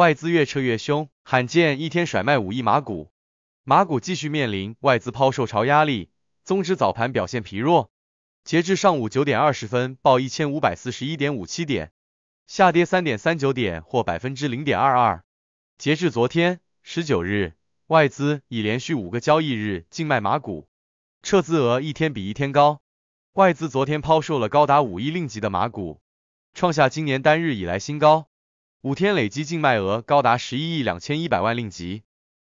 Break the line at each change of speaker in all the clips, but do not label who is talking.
外资越撤越凶，罕见一天甩卖五亿马股，马股继续面临外资抛售潮压力，综指早盘表现疲弱，截至上午九点二十分报一千五百四十一点五七点，下跌三点三九点或百分之零点二二。截至昨天十九日，外资已连续五个交易日净卖马股，撤资额一天比一天高，外资昨天抛售了高达五亿令吉的马股，创下今年单日以来新高。五天累计净卖额高达十一亿两千一百万令吉，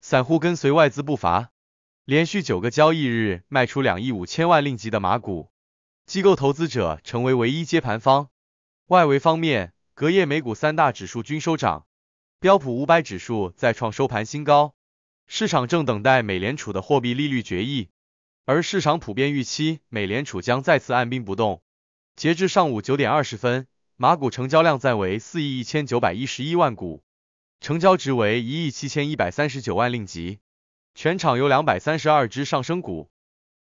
散户跟随外资步伐，连续九个交易日卖出两亿五千万令吉的马股，机构投资者成为唯一接盘方。外围方面，隔夜美股三大指数均收涨，标普五百指数再创收盘新高，市场正等待美联储的货币利率决议，而市场普遍预期美联储将再次按兵不动。截至上午九点二十分。马股成交量暂为四亿一千九百一十一万股，成交值为一亿七千一百三十九万令吉。全场有两百三十二只上升股，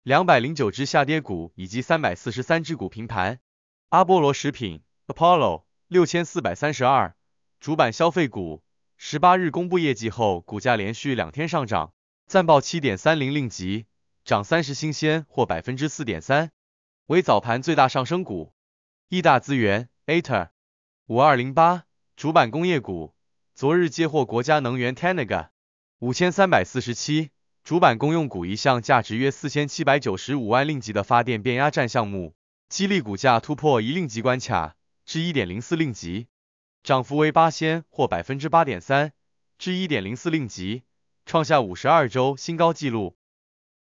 两百零九只下跌股以及三百四十三只股平盘。阿波罗食品 （Apollo） 六千四百三十二，主板消费股，十八日公布业绩后，股价连续两天上涨，暂报七点三零令吉，涨三十，新鲜或百分之四点三，为早盘最大上升股。亿大资源。ater 五二零八主板工业股，昨日接获国家能源 t e n a g a 五千三百四十七主板公用股一项价值约四千七百九十五万令吉的发电变压站项目，激励股价突破一令吉关卡至一点零四令吉，涨幅为八仙或百分之八点三至一点零四令吉，创下五十二周新高纪录。